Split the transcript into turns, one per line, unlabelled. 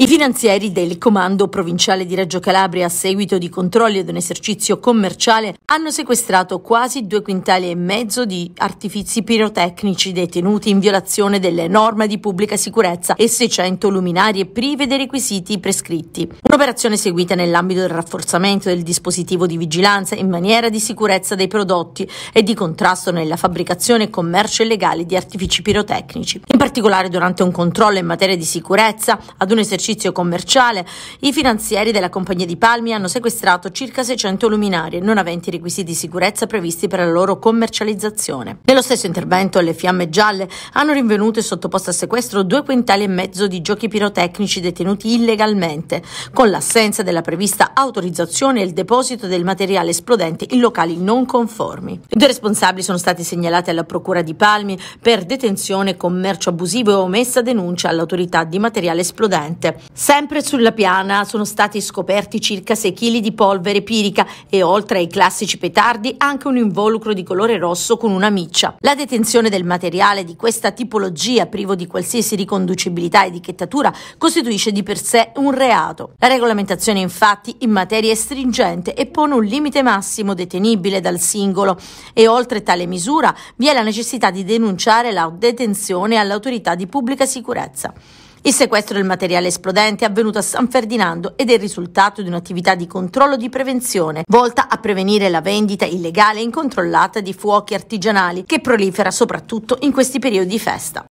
I finanzieri del Comando Provinciale di Reggio Calabria a seguito di controlli ad un esercizio commerciale hanno sequestrato quasi due quintali e mezzo di artifici pirotecnici detenuti in violazione delle norme di pubblica sicurezza e 600 luminarie prive dei requisiti prescritti. Un'operazione seguita nell'ambito del rafforzamento del dispositivo di vigilanza in maniera di sicurezza dei prodotti e di contrasto nella fabbricazione e commercio illegale di artifici pirotecnici. In particolare durante un controllo in materia di sicurezza ad un esercizio esercizio commerciale, i finanzieri della compagnia di Palmi hanno sequestrato circa 600 luminarie non aventi i requisiti di sicurezza previsti per la loro commercializzazione. Nello stesso intervento le fiamme gialle hanno rinvenuto e sottoposto a sequestro due quintali e mezzo di giochi pirotecnici detenuti illegalmente, con l'assenza della prevista autorizzazione e il deposito del materiale esplodente in locali non conformi. I due responsabili sono stati segnalati alla Procura di Palmi per detenzione, commercio abusivo e omessa denuncia all'autorità di materiale esplodente, Sempre sulla piana sono stati scoperti circa 6 kg di polvere pirica e oltre ai classici petardi anche un involucro di colore rosso con una miccia. La detenzione del materiale di questa tipologia privo di qualsiasi riconducibilità e etichettatura costituisce di per sé un reato. La regolamentazione infatti in materia è stringente e pone un limite massimo detenibile dal singolo e oltre tale misura vi è la necessità di denunciare la detenzione all'autorità di pubblica sicurezza. Il sequestro del materiale esplodente è avvenuto a San Ferdinando ed è il risultato di un'attività di controllo di prevenzione volta a prevenire la vendita illegale e incontrollata di fuochi artigianali che prolifera soprattutto in questi periodi di festa.